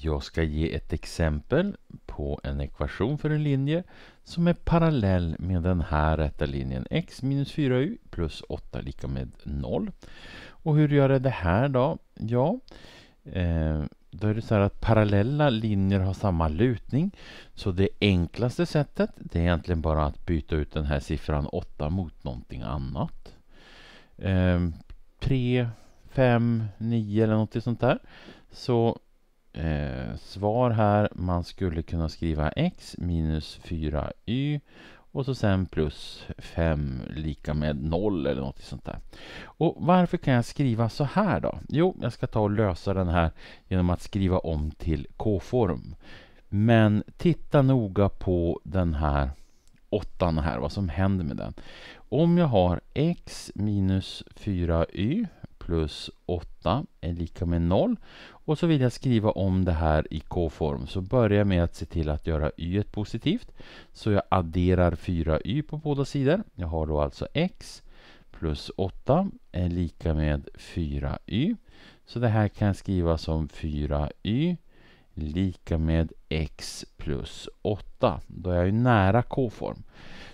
Jag ska ge ett exempel på en ekvation för en linje som är parallell med den här rätta linjen x minus 4 u plus 8 lika med 0. Och hur gör jag det här då? Ja, eh, då är det så här att parallella linjer har samma lutning. Så det enklaste sättet det är egentligen bara att byta ut den här siffran 8 mot någonting annat. 3, 5, 9 eller något sånt där. Så eh, svar här. Man skulle kunna skriva x minus 4y och så sen plus 5 lika med 0 eller något sånt där. Och varför kan jag skriva så här då? Jo, jag ska ta och lösa den här genom att skriva om till k-form. Men titta noga på den här åttan här, vad som händer med den. Om jag har x minus 4y plus 8 är lika med 0. Och så vill jag skriva om det här i k-form. Så börjar jag med att se till att göra y positivt. Så jag adderar 4y på båda sidor. Jag har då alltså x plus 8 är lika med 4y. Så det här kan jag skriva som 4y lika med x plus 8. Då är jag ju nära k-form.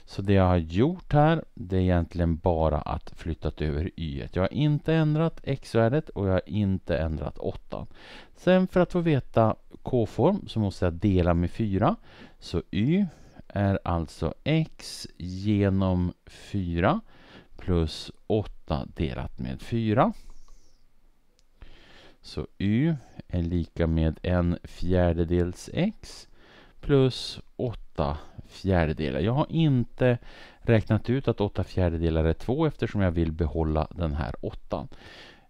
Så det jag har gjort här, det är egentligen bara att flytta över y. Jag har inte ändrat x-värdet och jag har inte ändrat 8. Sen för att få veta k-form så måste jag dela med 4. Så y är alltså x genom 4 plus 8 delat med 4. Så y är lika med en fjärdedels x plus 8 åtta fjärdedelar. Jag har inte räknat ut att 8 fjärdedelar är 2 eftersom jag vill behålla den här 8.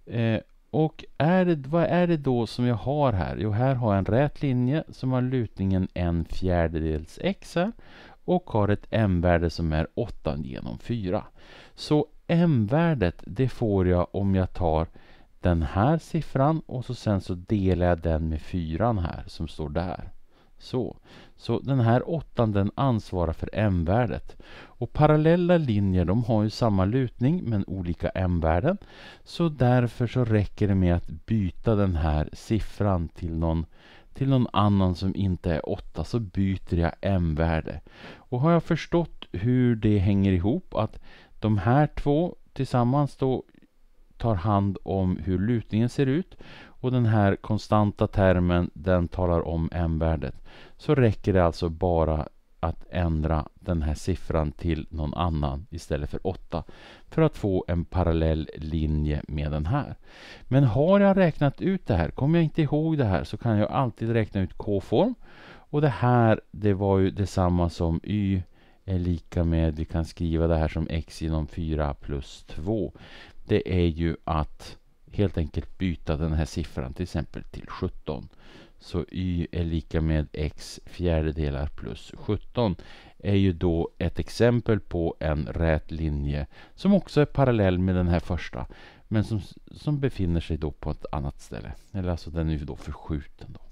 Eh, och är det, vad är det då som jag har här? Jo, här har jag en rät linje som har lutningen 1 fjärdedels x här och har ett m-värde som är 8 genom 4. Så m-värdet det får jag om jag tar den här siffran och så sen så delar jag den med 4 här som står där. Så. Så den här åttan ansvarar för m-värdet. Och parallella linjer de har ju samma lutning men olika m-värden. Så därför så räcker det med att byta den här siffran till någon, till någon annan som inte är åtta. så byter jag m-värde. Och har jag förstått hur det hänger ihop att de här två tillsammans då tar hand om hur lutningen ser ut och den här konstanta termen den talar om m-värdet så räcker det alltså bara att ändra den här siffran till någon annan istället för 8 för att få en parallell linje med den här. Men har jag räknat ut det här, kommer jag inte ihåg det här så kan jag alltid räkna ut k-form och det här det var ju detsamma som y är lika med, vi kan skriva det här som x genom 4 plus 2. Det är ju att helt enkelt byta den här siffran till exempel till 17. Så y är lika med x fjärdedelar plus 17 är ju då ett exempel på en rät linje som också är parallell med den här första men som, som befinner sig då på ett annat ställe. Eller alltså den är ju då förskjuten. Då.